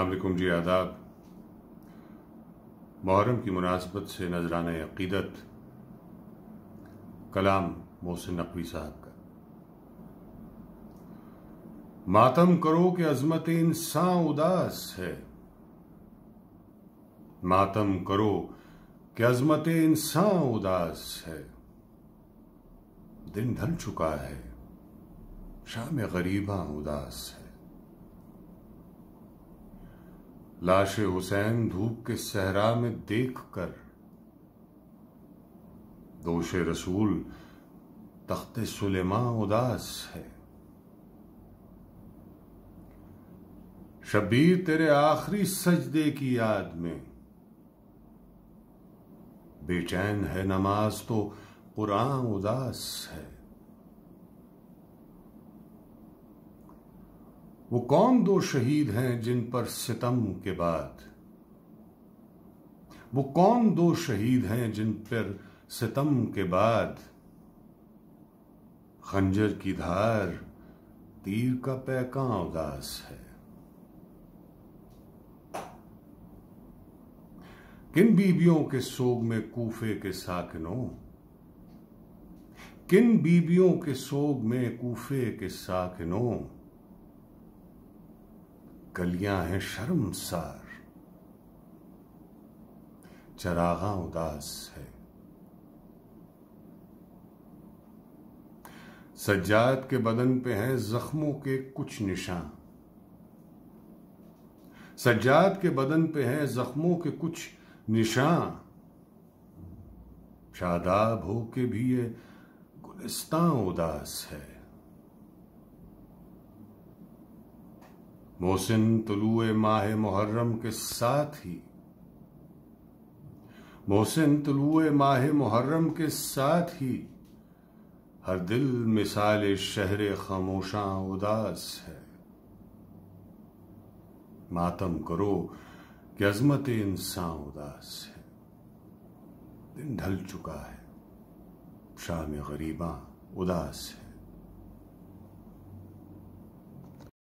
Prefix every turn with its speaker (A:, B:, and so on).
A: अल्लाम जी आदाब मुहर्रम की मुनासबत से नजरान अकीदत कलाम मोहसिन नकवी साहब का मातम करो कि अजमत इंसान उदास है मातम करो कि अजमत इंसान उदास है दिन ढल चुका है शाम गरीबा उदास है लाश हुसैन धूप के सहरा में देख कर रसूल तख्त सुलेमा उदास है शबीर तेरे आखिरी सजदे की याद में बेचैन है नमाज तो कुरान उदास है वो कौन दो शहीद हैं जिन पर सितम के बाद वो कौन दो शहीद हैं जिन पर सितम के बाद खंजर की धार तीर का पैका उदास है किन बीबियों के सोग में कूफे के साकिनों किन बीबियों के सोग में कूफे के साकिनों गलियां हैं शर्मसार चरागा उदास है सज्जाद के बदन पे हैं जख्मों के कुछ निशान सज्जाद के बदन पे हैं जख्मों के कुछ निशान शादाब हो के भी ये गुलिस्तां उदास है मोहसिन तुलुए माह मुहर्रम के साथ ही मोहसिन तुलुए माह मुहर्रम के साथ ही हर दिल मिसाल शहर खामोशां उदास है मातम करो कि अजमत इंसान उदास है दिन ढल चुका है शाम गरीबा उदास है